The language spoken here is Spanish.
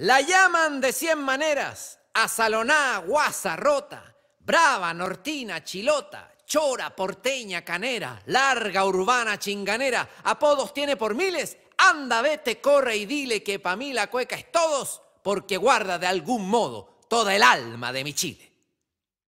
La llaman de cien maneras, a guasa, rota, brava, nortina, chilota, chora, porteña, canera, larga, urbana, chinganera, apodos tiene por miles, anda, vete, corre y dile que pa' mí la cueca es todos, porque guarda de algún modo toda el alma de mi Chile.